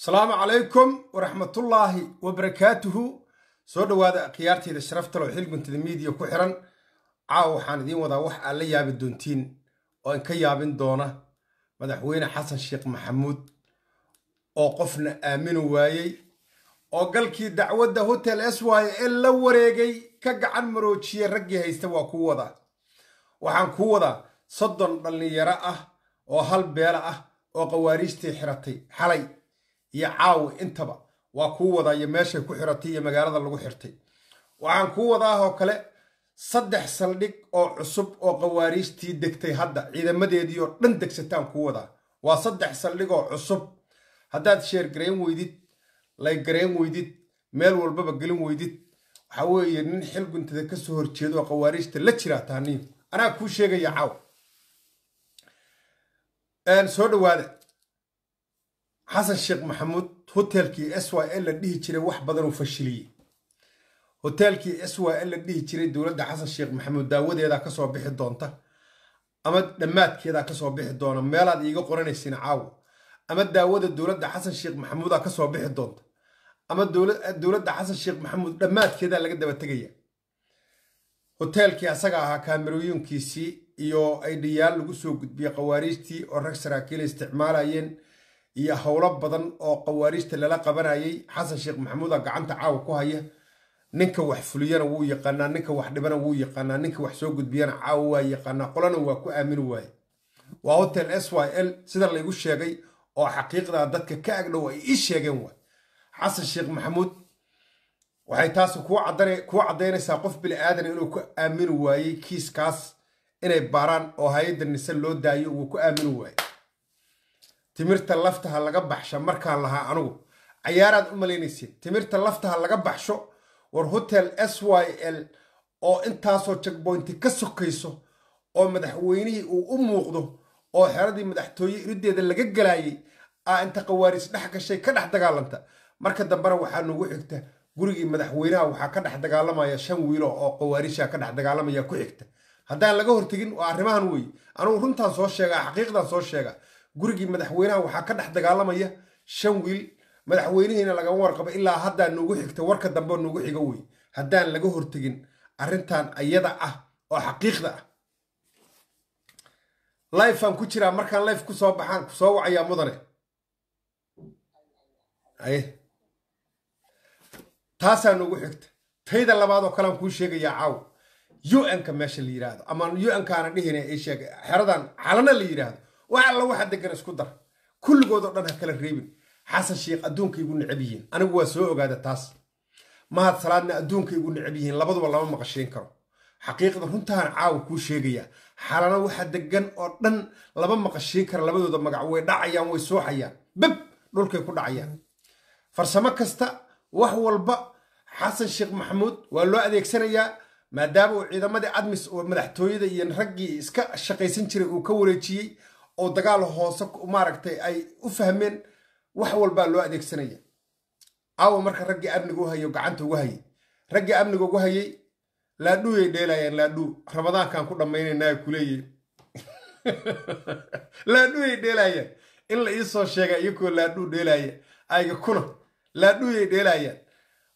asalaamu calaykum waraxmatullaahi wabarakaatuhu soo dhowaada akhyaarteyda sharafta loo xilguntada miidiya ku xiran caawa waxaan idiin wadaa wax aad la yaabi doontiin oo in ka yaabin doona madaxweyne xasan sheekh maxamuud oo qofna aamini waayey oo galkii dacwadda hotel eswaye ee la wareegay ka gacan maroojiyay raggii haysta waa kuu wadaa waxaan kuu wadaa soddon dhallinyaro ah oo hal beela ah oo qawaariijtii xiratay xalay iyo caawi intaba waa kuu wadaa iyo meeshay ku xiratay iyo magaalada lagu xirtay waxaan kuu wadaahoo kale saddex saldhig oo cusub oo qawaariijtii degtay hadda ciidamadeedii oo dhan degsataan kuu wadaa waa saddex saldhig oo cusub haddaad sheer garayn weydid lay garayn weydid meel walbaba gelin weydid waxaa weeye nin xil guntada ka soo horjeeda oo la jiraa taaniyo anaa kuu sheegaya caaw soo dhawaada xasan sheekh maxamuud hotelkii s y l la dhihi jiray wax badanuu fashiliyey hoteelkii s y l la dhihi jiray dowladda xasan sheekh maxamuud daawadeedaa kasoo bixi doonta ama dhammaadkeedaa kasoo bixi doona meelaad iiga qoranaysiin caawo ama daawada dowladda xasan sheekh maxamuudaa kasoo bixi doonta ama dowladda xasan sheekh maxamuud dhammaadkeedaa laga daba tegaya hoteelkii asaga ahaa kaamerooyinkiisii iyo aydhiyaal lagu soo gudbiyey khawaariijtii oo rag saraakiila isticmaalayeen iyo howlo badan oo khawaarijta lala qabanayay xasan sheekh maxamuuda gacanta caawa ku haya ninka wax fuliyana wuu yaqaanaa ninka wax dhibana wuu yaqaanaa ninka wax soo gudbiyana caawa waa yaqaanaa qolana waa ku aamini waaye waa hotel s y l sida laygu sheegay oo xaqiiqdaa dadka ka agdhow ay ii sheegeen waay xasan sheekh maxamuud waxay taas kuu caddaynaysaa qof bini aadana inuu ku aamini waayey kiiskaas inay baaraan oo hay-adda nise loo daayo wuu ku aamini waaye timirta laftaha laga baxsha markaan lahaa anigu cayaaraad u malaynaysid timirta laftaha laga baxsho war hotel s y l oo intaasoo jegboynti ka sokayso oo madaxweynihii uu u muuqdo oo xeradii madaxtooye iriddeeda laga galaayay aa inta khawaaris dhex gashay ka dhex dagaalanta marka dambena waxaa nagu xigta gurigii madaxweynaha waxaa ka dhex dagaalamaya shan wiilo oo khawaarisha ka dhex dagaalamaya ku xigta haddaan laga hortegin waa arrimahan weeye anugu runtaan soo sheegaa xaqiiqdan soo sheegaa gurigii madaxweynaha waxaa ka dhex dagaalamaya shan wiil madaxweynihiina lagama warqabo ilaa haddaa nugu xigta warka dambe nugu xigo wey haddaan laga hortegin arintan ayada ah oo xaqiiqda ah lifeaan ku jiraa markaan life ku baxaan ku wacayaa mudane eh. taasaa nugu xigta tayda labaadoo kalean kuu sheegayaa caaw u ka meesha la yidhaahdo ama u kaana dhihina ee xeradan calana la yidhaahdo wax alla waxa degan isku dar kulligoodoo dhan ha kala reebin xasan sheikh adduunka igu necab yihiin anigu waa soo ogaada taas mahad salaadna adduunka igu necab yihiin labaduba lama maqashiin karo xaqiiqda runtaan caawa kuu sheegayaa xalana waxa degan oo dhan lama maqashiin karo labadooda magac way dhacayaan way sooxayaan beb dhulkay ku dhacayaan farsamo kasta wax walba xasan sheekh maxamuud waa loo adeegsanayaa maadaama uu ciidamadii admis oo madaxtooyada iyo raggii iska shaqaysan jiray uu ka wareejiyey oo dagaal hoose maaragtay ay u fahmeen wax walbaa loo adeegsanaya caawa marka raggii amniga u hayo gacanta ugu hayay raggii amniga ugu hayay laadhuuyay dheelayeen laadhuu ramadaankaan ku dhammaynaynaa kuleeyihin laadhuuyay dheelaayaan in la iisoo sheega iyakoo laadhuu dheelaaya ayga kuna laadhuuyay dheelaayaan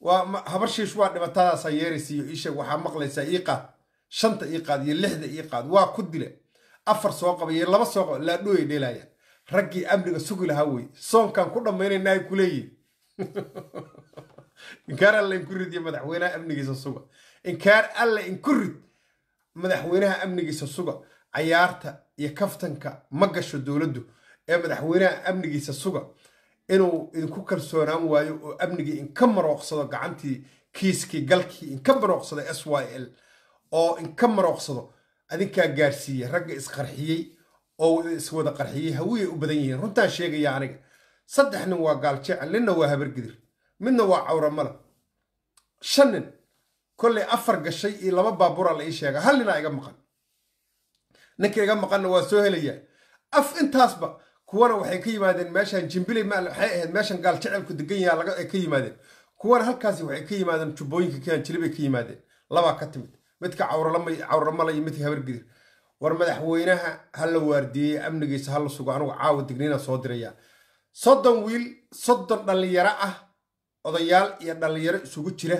waa habarshiish waa dhibatadaasa yeeraysiiyo iisheeg waxaa maqlaysaa iiqaad shanta iiqaad iyo lixda iiqaad waa ku dila afar soo qaba iyo laba soo qaba laadho ay raggii amniga sugi lahaa wey soonkan ku dhammaynayna ay ku leeyihin inkaar alle inku ridiyo madaxweynaha amnigiisa suga inkaar alle inku rid madaxweynaha amnigiisa suga cayaarta iyo kaftanka ma gasho dowladdu ee madaxweynaha amnigiisa suga inuu idinku kalsoonaan waayo oo amnigii inka marooqsado gacantii kiiskii galkii inka marooqsado s y l oo inka marooqsado adinkaa gaarsiiyey ragga isqarxiyey oo iswada qarxiyey hawiya u badan yihiin runtaan sheegaya aniga saddex nin waa gaaljecel ninna waa habargidir midna waa cawramala shan nin kolley afar gashay iyo laba baabura la ii sheega hal ninaa iga maqan ninka iga maqanna waa soo helayaa af intaasba kuwana waxay ka yimaadeen meeshan jimbiley maxay ahayd meeshan gaal jecelku degan yahaa laga ka yimaadeen kuwana halkaasi waxay ka yimaadeen jubbooyinka keenjilibay ka yimaadeen labaa ka timid midka cawralamalaya midka habargidir war madaxweynaha hala waardiiyey amnigiisa hala sugo anugu caawa digniina soo diraya soddon wiil soddon dhallinyaro ah odayaal iyo dhallinyaro isugu jira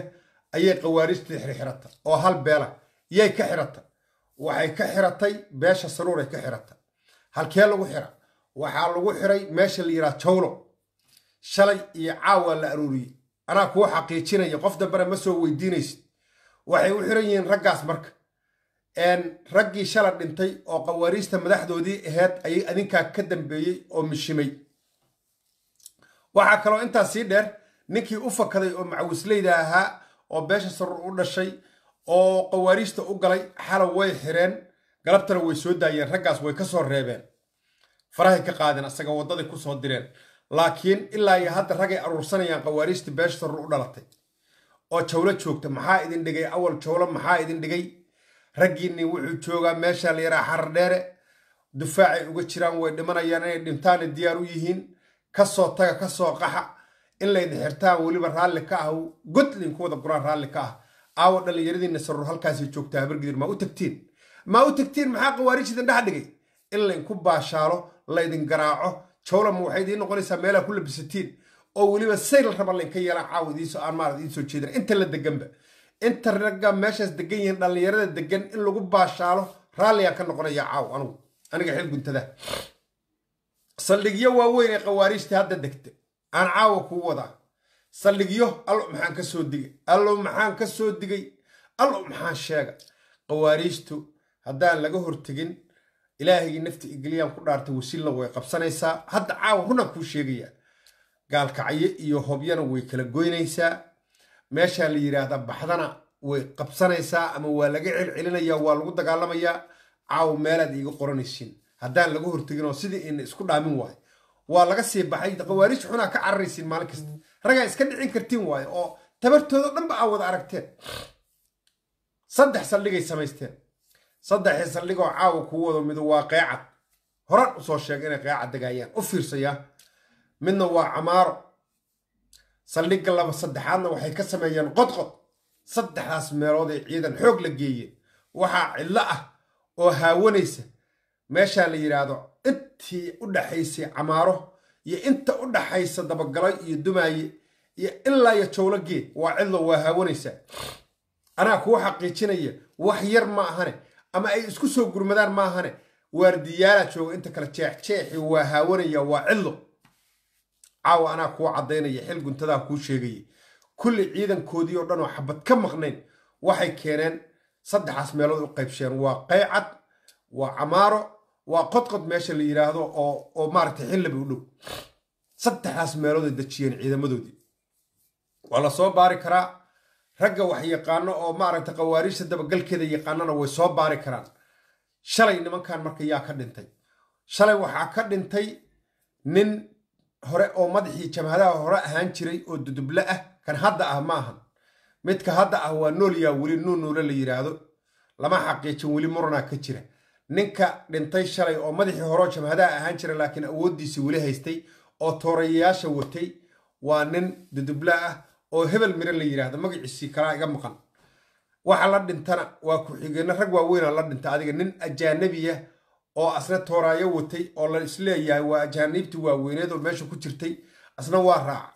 ayay khawaarijta xirxirata oo hal beela yay ka xirata waxay ka xiratay beesha saruuray ka xirata halkee lagu xira waxaa lagu xiray meesha la yidhaha jawlo shalay iyo caawaa la arooriyey anaa kuu xaqiijinaya qof dambena ma soo weydiinaysid waxay u xiran yihiin raggaas marka raggii shala dhintay oo qawaariista madaxdoodii aheyd ayay adinkaa ka dambeeyey oo mishimay waxaa kaloo intaas sii dheer ninkii u fakaday oo macawisleyda ahaa oo beesha sarur u dhashay oo qawaariista u galay xala way xireen galabtana way soo daayeen raggaas way ka soo reebeen farahay ka qaadeen asaga waddaday ku soo direen laakiin ilaa iyo hadda ragay aruursanayaan qawaariistii beesha sarur u dhalatay oo jawlo joogta maxaa idin dhigay awal jawlo maxaa idin dhigay raggiinni wuxuu joogaa meesha la yaraa xarardheere dheere dufaacay uga jiraan way dhimanayaan inay dhintaana diyaar u yihiin kasoo taga kasoo qaxa in laydin xirtaan weliba raalli ka ah god godlinku wada guraan raalli ka ah aawo dhallinyaradiinna sarruur halkaasay joogtaa habargidir maa u tagtiin maa u tegtiin maxaa qawaarij idin dhex dhigay in laynku baashaalo laydin garaaco jawlama waxay idiin noqonaysaa meelaa ku labisatiin oo weliba sayl rabalin ka yara caawadiiso aan maarad iisoo jeedin inta la deganba inta ragga meeshaas degan yihiin dhallinyarada degan in lagu baashaalo raalliyaa ka noqonaya caaw anugu aniga xil saldhigyo waaweyn ee khawaariijta hadda degta aan caawa kuu wadaa saldhigyo allo maxaan ka soo digay allo maxaan ka soo digay allo maxaan sheega khawaariijtu haddaan laga hortegin ilaahigii nafta igiliyaan ku dhaartay wasiilna way qabsanaysaa hadda caawa runaan kuu sheegayaa gaalkacyo iyo hobyana way kala goynaysaa meeshaa la yidhaahda baxdana way qabsanaysaa ama waa laga celcelinayaa waa lagu dagaalamayaa caaw meelaad iiga qoranaysiin haddaan laga hortegin oo sidii ina isku dhaamin waayo waa laga sii baxay qawaarij xunaa ka cararaysin maalin kasta raggaa iska dhicin kartiin waayo oo tabartooda dhanba aa wada aragteen saddex saldhigay samaysteen saddexii saldhigoo caawa ku wado mido waa qeecad horan usoo sheega inay qeecad dagaayaan u fiirsaya midna waa camaaro saldhigga laba saddexaadna waxay ka sameeyeen qodqod saddexdaas meelood ee ciidan xoog la geeye waxaa cillo ah oo haawanaysa meeshaa la yidhaahdo intii u dhaxaysay camaaro iyo inta u dhaxaysa dabagalo iyo dumaaye iyo ilaa iyo jowlogee waa cidlo waa haawanaysaa anaa kuu xaqiijinaya wax yar ma ahane ama ay isku soo gurmadaan ma ahane waardiyaala jooga inta kale jeexjeexi waa haawanaya waa cidlo caawa anaa kuu caddaynaya xil guntadaa kuu sheegayay kulli ciidankoodii oo dhan oo xabad ka maqnayn waxay keeneen saddexaas meelood u qaybsheen waa qaycad waa camaaro waa qodqod meesha la yidhaahdo oo oo maaragtay xillaba u dhow saddexdaas meelooday dajiyeen ciidamadoodii waa la soo baari karaa ragga wax yaqaano oo maaragta qawaariijta dabagalkeeda yaqaanana way soo baari karaan shalay nimankan marka yaa ka dhintay shalay waxaa ka dhintay nin hore oo madaxii jabhadaha hore ahaan jiray oo duduble ah kan hadda ah maahan midka hadda ah waa noolya weli nuunuule la yidhaahdo lama xaqiijin weli muranaa ka jira ninka dhintay shalay oo madaxii horeo jabhadaha ahaan jiray laakiin awooddiisii weli haystay oo toorayayaasha watay waa nin duduble ah oo hebel mire la yidhaahdo magaciisii kalaa iga maqan waxa la dhintana waa ku-xigeenno rag waaweynaa la dhinta adiga nin ajaanabiya oo asna tooraayo watay oo la isleeyahay waa ajaaniibtii waaweyneed meesha ku jirtay asna waa raac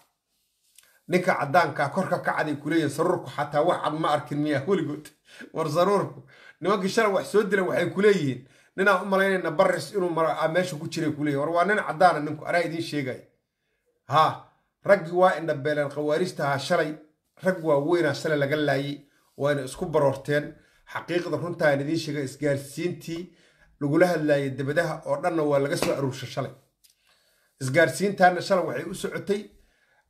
ninka caddaankaa korka kacaday kuleeyahay saruurku xataa wax cad ma arkin miyaa weligood war saruurku nimankii shalay wax soo dilan waxay kuleeyihiin ninaan u malaynayna baris inuu ah, meesha ku jiray kuleeyahy war waa nin caddaana ninku anaa idiin sheegay haa raggii waa indhabeeleen khawaaristahaa shalay rag waaweynaa shalay laga laayay wayna isku baroorteen xaqiiqda runtaan idiin sheegay isgaarsiintii lagula hadlaayay dabadaha oo dhanna waa laga soo aruursha shalay isgaarsiintaana shalay waxay u socotay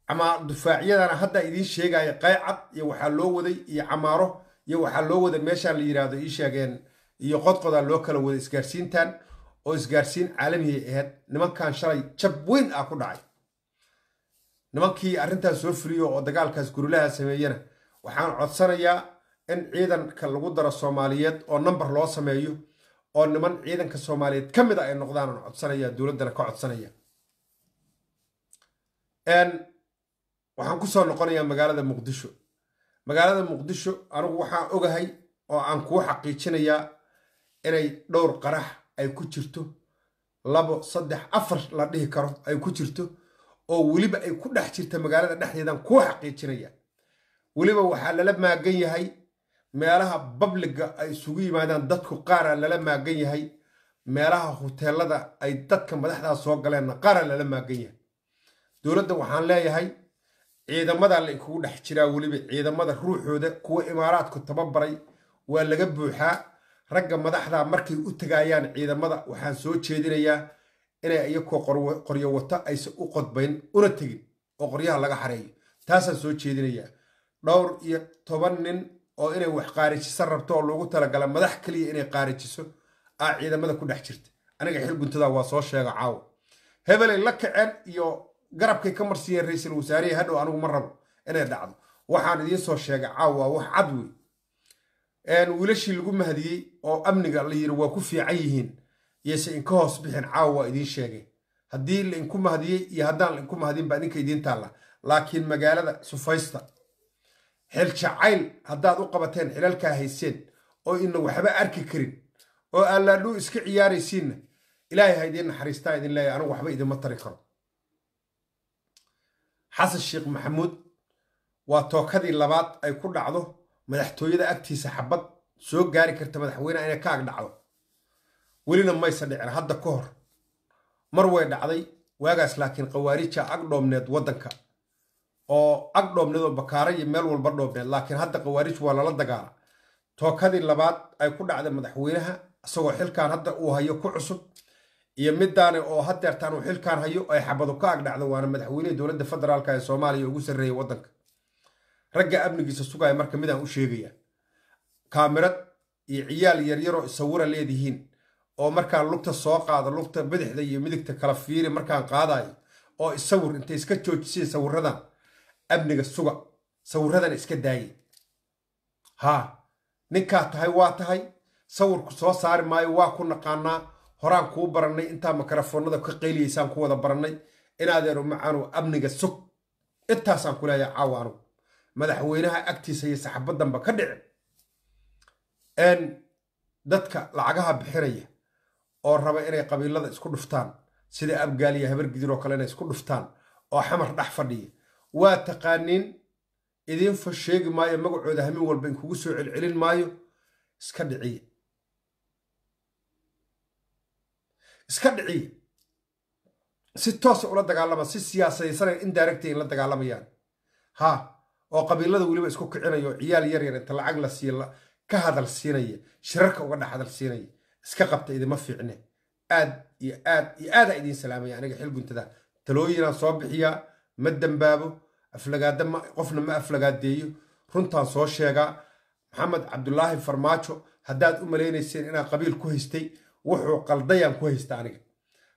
ama dufaacyadana hadda idiin sheegaya qaycad iyo waxaa loo waday iyo camaaro iyo waxaa loo waday meeshaan la yidhaahdo ii sheegeen iyo qodqodaa loo kala waday isgaarsiintan oo isgaarsiin caalamiya ahayd nimankan shalay jab weyn ah ku dhacay nimankii arrintaas soo fuliyo oo dagaalkaas gurulaha sameeyana waxaan codsanayaa in ciidanka lagu daro soomaaliyeed oo namber loo sameeyo oo niman ciidanka soomaaliyeed ka mid a ah ay noqdaan codsanaya dowladdana ka codsanaya waxaan ku soo noqonayaa magaalada muqdisho magaalada muqdisho anigu waxaan ogahay oo aan kuu xaqiijinayaa inay dhowr qarax ay ku jirto labo saddex afar la dhihi karo ay ku jirto oo weliba ay ku dhex jirta magaalada dhexdeedaan kuu xaqiijinaya weliba waxaa lala maagan yahay meelaha babliga ay isugu yimaadaan dadku qaara lala maagan yahay meelaha hoteelada ay dadka madaxdaa soo galeenna qaara lala maagan yahay dowladda waxaan leeyahay ciidamada kugu dhex jiraa weliba ciidamada ruuxooda kuwa imaaraadku tababaray waa laga buuxaa ragga madaxdaa markay u tagaayaan ciidamada waxaan soo jeedinayaa inay iyakoo qoryo wato aysan u qodbayn una tegin oo qoryaha laga xareeyo taasaan soo jeedinayaa dhowr iyo toban nin oo inay wax qaarijisan rabto oo loogu talagala madax keliya inay qaarijiso a ciidamada ku dhex jirta aniga xilguntadaa waa soo sheega caawa hebelay la kaceen iyo garabkay ka marsiiyeen ra-iisul wasaarihii hadhow anigu ma rabo inay dhacdo waxaan idiin soo sheegay caawa wax cad wey wiilashii lagu mahadiyey oo amniga la yiri waa ku fiican yihiin yayse inka hoos bixin caawa waa idiin sheegay haddii lainku mahadiyey iyo haddaan lainku mahadin baa idinka idiin taalla laakiin magaalada sufaysta hel jacayl haddaad u qabateen xilalkaa hayseen oo ina waxba arki karin oo allaadhuu iska ciyaaraysiinna ilaahay ha idiin naxariistaa idin leeyahy anigu waxba idinma tari karo xasan sheekh maxamuud waa tookadii labaad ay ku dhacdo madaxtooyada agtiisa xabad soo gaari karta madaxweyneha inay ka ag dhacdo welina maysa dhicin hadda ka hor mar way dhacday waagaas laakiin khawaarija ag dhoomneed waddanka oo ag dhoobneed oo bakaara iyo meel walba dhoobneed laakiin hadda khawaarij waa lala dagaala tookadii labaad ay ku dhacday madaxweynaha isagoo xilkan hadda uu hayo ku cusub iyo midaane oo hadeertaan uu xilkan hayo ay xabadu ka ag dhacdo waana madaxweynihii dowladda federaalka ee soomaaliya ugu sarreeyey waddanka ragga amnigiisa sugaya marka midaan u sheegaya kaamirad iyo ciyaal yaryaroo isawira leedihiin oo markaan lugta soo qaada lugta bidixda iyo midigta kala fiiri markaan qaadayo oo isawir intay iska joojiseen sawiradan abniga suga sawiradan iska daayay haa ninkaa tahay waa tahay sawirku soo saari maayo waa ku naqaanaa horaan kuu barannay intaa makarafoonada ka qayliyaysaan ku wada barannay inaadeenu macaanu amniga sug intaasaan ku leeyahay caawa madaxweynaha agtiisa iyo saxaabaddanba ka dhici dhicin dadka lacagaha bixinaya oo raba inay qabiilada isku dhuftaan sida abgaaliya habargidiroo kale inay isku dhuftaan oo xamar dhex fadhiya waa taqaaniin idinfa sheegi maayo magacooda hamin walba inkugu soo celcelin maayo iska dhiciye iska dhiciye si toosa ula dagaalama si siyaasaysanaya in in la dagaalamayaan ha oo qabiilada weliba isku kicinayo oo ciyaal yaryar inta lacag la sii ka hadal siinaya shirarka uga dhex hadal siinaya iska qabta idima fiicne aad iyo aad iyo aadaa idiin salaamaya aniga xil guntada talooyinaan soo bixiyaa ma dambaabo aflagaada qofna ma aflagaadeeyo runtaan soo sheegaa maxamed cabdulaahi farmaajo haddaad u malaynayseen inaan qabiil ku haystay wuxuu qaldayaan ku haysta aniga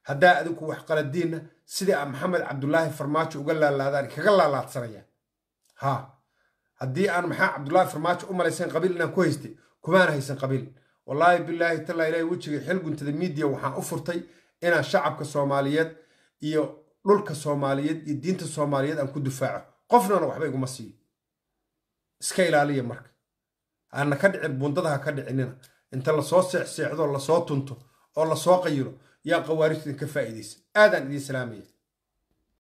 haddaa adinku wax qaladiinna sidai aan maxamed cabdulaahi farmaajo uga laalaadaan kaga laalaadsanaya ha haddii aan maxaa cabdulaahi farmaajo u malaysan qabiil inaan ku haystay kumaan haysan qabiil wallaahi bilaahi talla ilahi wejiga xilguntada miidiya waxaan u furtay inaan shacabka soomaaliyeed iyo dhulka soomaaliyeed iyo diinta soomaaliyeed aan ku difaaco qofnana waxba iguma siiyo iska ilaaliya marka aana ka dhicin bundada ka dhicinina inta lasoo seexseexdoo lasoo tunto oo lasoo qayilo yaa qawaarijtan ka faa'iidaysa aadaan idiin salaamaya